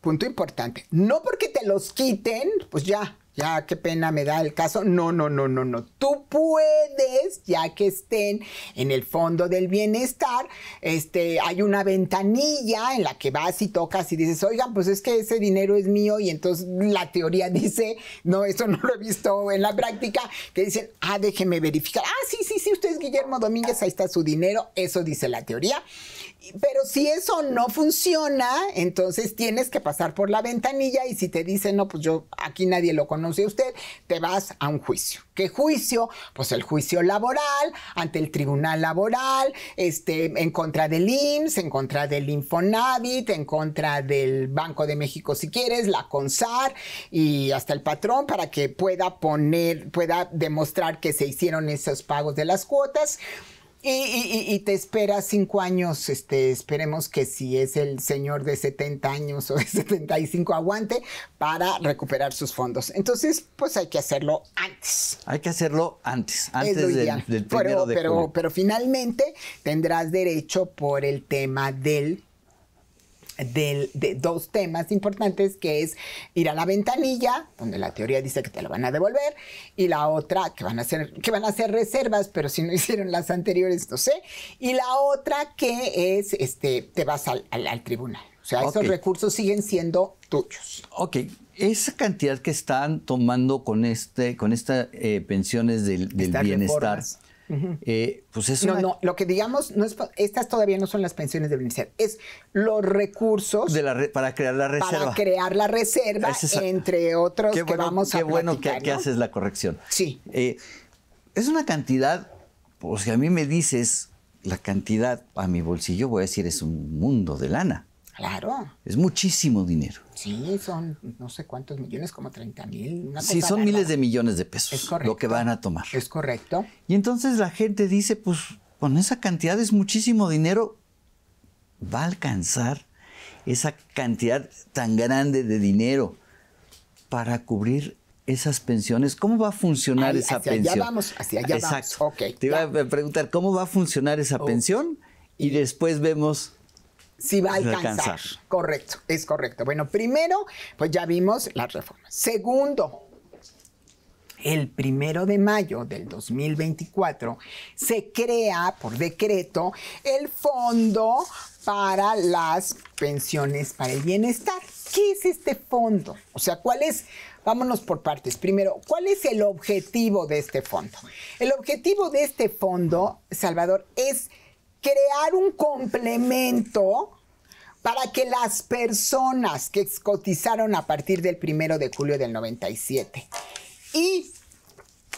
punto importante, no porque te los quiten, pues ya ya, qué pena me da el caso. No, no, no, no, no. Tú puedes, ya que estén en el fondo del bienestar, este, hay una ventanilla en la que vas y tocas y dices, oigan, pues es que ese dinero es mío y entonces la teoría dice, no, eso no lo he visto en la práctica, que dicen, ah, déjeme verificar. Ah, sí, sí, sí, usted es Guillermo Domínguez, ahí está su dinero. Eso dice la teoría. Pero si eso no funciona, entonces tienes que pasar por la ventanilla y si te dicen, no, pues yo aquí nadie lo conoce a usted, te vas a un juicio. ¿Qué juicio? Pues el juicio laboral, ante el tribunal laboral, este, en contra del IMSS, en contra del Infonavit, en contra del Banco de México, si quieres, la CONSAR y hasta el patrón para que pueda poner, pueda demostrar que se hicieron esos pagos de las cuotas. Y, te espera cinco años, este, esperemos que si es el señor de 70 años o de 75 aguante para recuperar sus fondos. Entonces, pues hay que hacerlo antes. Hay que hacerlo antes, antes del, primero de pero, pero finalmente tendrás derecho por el tema del de dos temas importantes, que es ir a la ventanilla, donde la teoría dice que te lo van a devolver, y la otra, que van a hacer, que van a hacer reservas, pero si no hicieron las anteriores, no sé, y la otra que es, este, te vas al, tribunal. O sea, esos recursos siguen siendo tuyos. Ok, esa cantidad que están tomando con este, con estas eh, pensiones del, bienestar, eh, pues eso. no, no, lo que digamos, no es, estas todavía no son las pensiones de UNICEF, es los recursos para crear la reserva. crear la reserva, entre otros que vamos a Qué bueno que, haces la corrección. Sí. Eh, es una cantidad, pues si a mí me dices, la cantidad a mi bolsillo, voy a decir, es un mundo de lana. Claro. Es muchísimo dinero. Sí, son no sé cuántos millones, como 30 mil. sí, son miles de millones de pesos es correcto, lo que van a tomar. Es correcto. Y entonces la gente dice, pues con esa cantidad es muchísimo dinero, va a alcanzar esa cantidad tan grande de dinero para cubrir esas pensiones, ¿cómo va a funcionar esa pensión? ya vamos, hacia allá Exacto. Te iba a preguntar, ¿cómo va a funcionar esa pensión? y después vemos si va a alcanzar. Correcto, es correcto. Bueno, primero, pues ya vimos las reformas. Segundo, el primero de mayo del 2024 se crea por decreto el fondo para las pensiones para el bienestar. ¿Qué es este fondo? O sea, ¿cuál es? Vámonos por partes. Primero, ¿cuál es el objetivo de este fondo? El objetivo de este fondo, Salvador, es crear un complemento para que las personas que cotizaron a partir del primero de julio del 97 y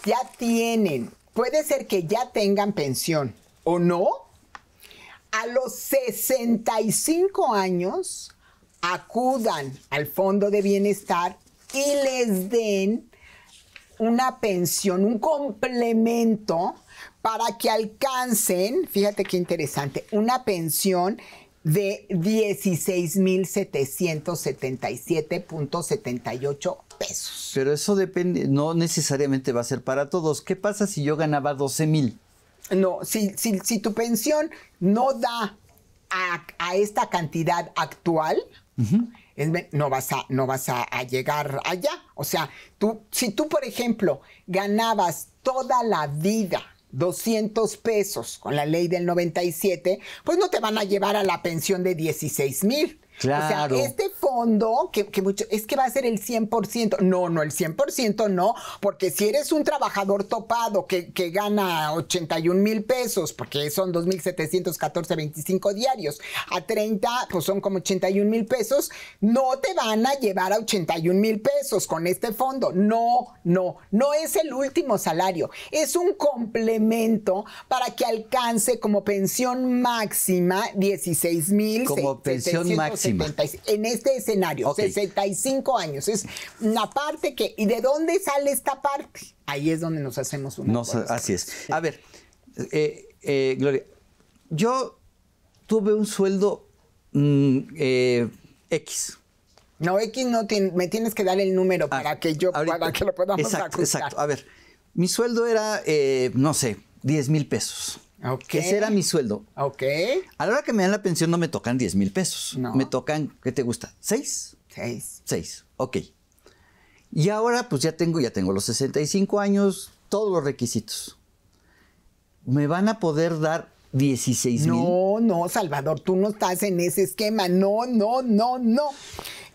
ya tienen, puede ser que ya tengan pensión o no, a los 65 años acudan al Fondo de Bienestar y les den una pensión, un complemento para que alcancen, fíjate qué interesante, una pensión de 16.777.78 pesos. Pero eso depende, no necesariamente va a ser para todos. ¿Qué pasa si yo ganaba 12.000? No, si, tu pensión no da a, esta cantidad actual, no vas, a, no vas a, llegar allá. O sea, tú, si tú, por ejemplo, ganabas toda la vida 200 pesos con la ley del 97, pues no te van a llevar a la pensión de 16 mil. Claro. O sea, este fondo, que, mucho, es que va a ser el 100%. No, no, el 100% no, porque si eres un trabajador topado que, que gana 81 mil pesos, porque son 2.714.25 diarios, a 30, pues son como 81 mil pesos, no te van a llevar a 81 mil pesos con este fondo. No, no, no es el último salario, es un complemento para que alcance como pensión máxima 16 mil. Como pensión máxima. En este escenario, 65 años. Es una parte que... ¿Y de dónde sale esta parte? Ahí es donde nos hacemos una... así es. A ver, eh, eh, Gloria, yo tuve un sueldo mm, eh, X. No, X no tiene, me tienes que dar el número ah, para que yo para que lo podamos Exacto, exacto. A ver, mi sueldo era, no sé, 10 mil pesos. Ah, okay. Ese era mi sueldo. Ok. A la hora que me dan la pensión no me tocan 10 mil pesos. No. Me tocan, ¿qué te gusta? 6. Seis. Seis, ok. Y ahora pues ya tengo, ya tengo los 65 años, todos los requisitos. Me van a poder dar 16 mil. No, no, Salvador, tú no estás en ese esquema. No, no, no, no.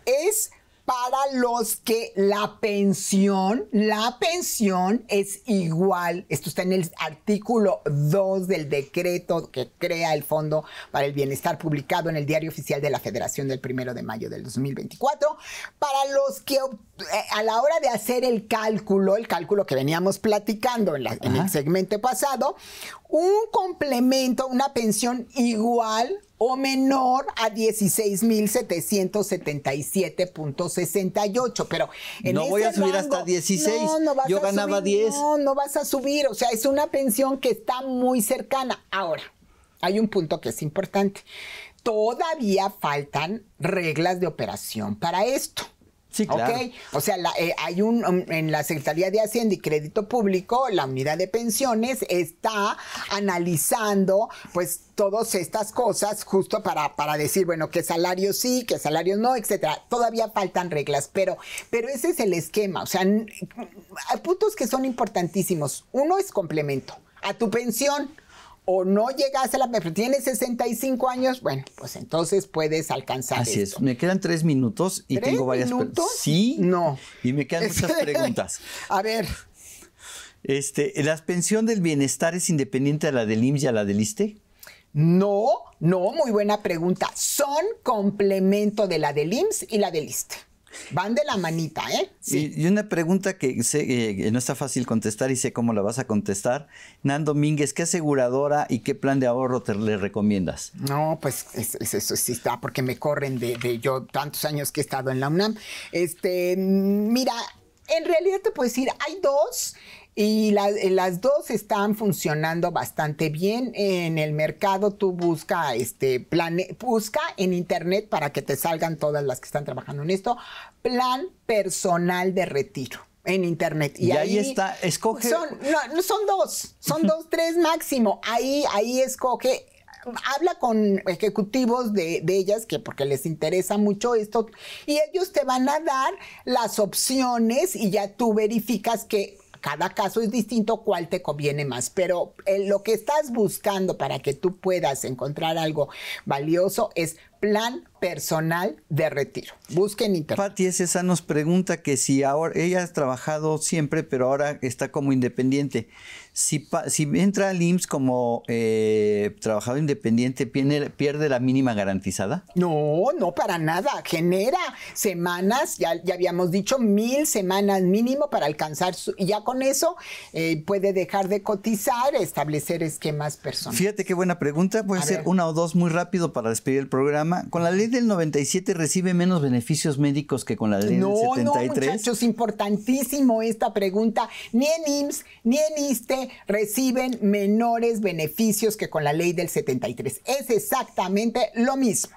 Es para los que la pensión, la pensión es igual, esto está en el artículo 2 del decreto que crea el Fondo para el Bienestar publicado en el Diario Oficial de la Federación del 1 de mayo del 2024, para los que eh, a la hora de hacer el cálculo, el cálculo que veníamos platicando en, en el segmento pasado, un complemento, una pensión igual o menor a 16.777.68. Pero en no voy a este subir hasta 16. Yo ganaba 10. No, no vas a subir. O sea, es una pensión que está muy cercana. Ahora, hay un punto que es importante. Todavía faltan reglas de operación para esto. Sí, claro. O sea, eh, hay un um, en la Secretaría de Hacienda y Crédito Público, la unidad de pensiones está analizando pues todas estas cosas justo para, para decir, bueno, qué salarios sí, qué salarios no, etcétera. Todavía faltan reglas, pero, pero ese es el esquema. O sea, hay puntos que son importantísimos. Uno es complemento a tu pensión o no llegas a la... Tienes 65 años, bueno, pues entonces puedes alcanzar Así es, me quedan tres minutos y tengo varias preguntas. Sí, no. Y me quedan muchas preguntas. a ver. Este, ¿La pensión del bienestar es independiente a la del IMSS y a la del ISTE? No, no, muy buena pregunta. Son complemento de la del IMSS y la del ISTE. Van de la manita, ¿eh? Sí. Y, una pregunta eh, que no está fácil contestar y sé cómo la vas a contestar. Nando Domínguez, ¿qué aseguradora y qué plan de ahorro te le recomiendas? No, pues eso sí está, porque me corren de, de yo tantos años que he estado en la UNAM. Este, mira, en realidad te puedo decir, hay dos y las dos están funcionando bastante bien en el mercado. Tú busca, este, plane, busca en internet para que te salgan todas las que están trabajando en esto, plan personal de retiro en internet. Y, ahí, está, escoge. Son, no, son dos, son dos, tres máximo. Ahí, ahí escoge. Habla con ejecutivos de, de, ellas, que porque les interesa mucho esto, y ellos te van a dar las opciones y ya tú verificas que cada caso es distinto cuál te conviene más, pero eh, lo que estás buscando para que tú puedas encontrar algo valioso es plan personal de retiro. Busquen internet. Patti César nos pregunta que si ahora ella ha trabajado siempre, pero ahora está como independiente si, entra al IMSS como eh, trabajador independiente, ¿pierde, la mínima garantizada? No, no, para nada. Genera semanas, ya, ya habíamos dicho, mil semanas mínimo para alcanzar. Su, y ya con eso eh, puede dejar de cotizar, establecer esquemas personales. Fíjate qué buena pregunta. Voy a, hacer una o dos muy rápido para despedir el programa. Con la ley del 97 recibe menos beneficios médicos que con la ley del 73. No, muchachos, importantísimo esta pregunta. Ni en IMSS, ni en ISTE, reciben menores beneficios que con la ley del 73. Es exactamente lo mismo.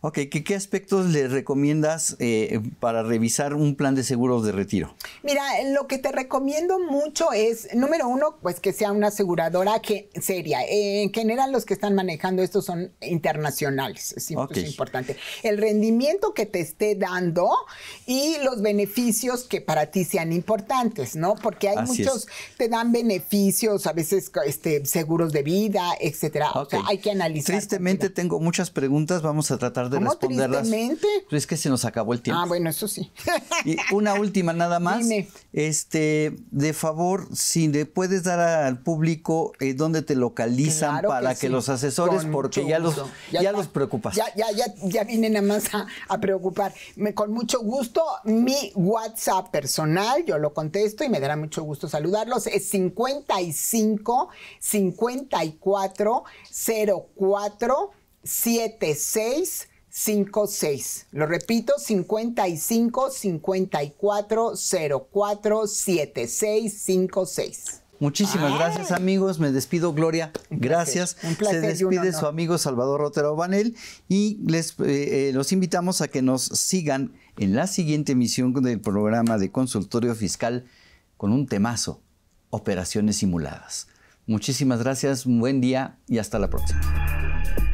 Ok, ¿qué, aspectos le recomiendas eh, para revisar un plan de seguros de retiro? Mira, lo que te recomiendo mucho es, número uno, pues que sea una aseguradora que, seria. en general, los que están manejando esto son internacionales, es, importante. El rendimiento que te esté dando y los beneficios que para ti sean importantes, ¿no? Porque hay muchos, te dan beneficios, a veces este, seguros de vida, etcétera. hay que analizar. Tristemente tengo muchas preguntas, vamos a tratar de responderlas. Pues es que se nos acabó el tiempo. Ah, bueno, eso sí. y una última nada más. Dime. Este, de favor, si le puedes dar al público eh, dónde te localizan para que, los asesores, porque ya los, ya, los preocupas. Ya, ya, ya, vienen a más a, preocupar. Me, con mucho gusto, mi WhatsApp personal, yo lo contesto y me dará mucho gusto saludarlos. Es 55 54 04 76 56. Lo repito, 55 54 04 56 Muchísimas gracias amigos, me despido Gloria, gracias. Un placer, Se despide su amigo Salvador Rotero Banel y les eh, eh, los invitamos a que nos sigan en la siguiente emisión del programa de consultorio fiscal con un temazo, operaciones simuladas. Muchísimas gracias, un buen día y hasta la próxima.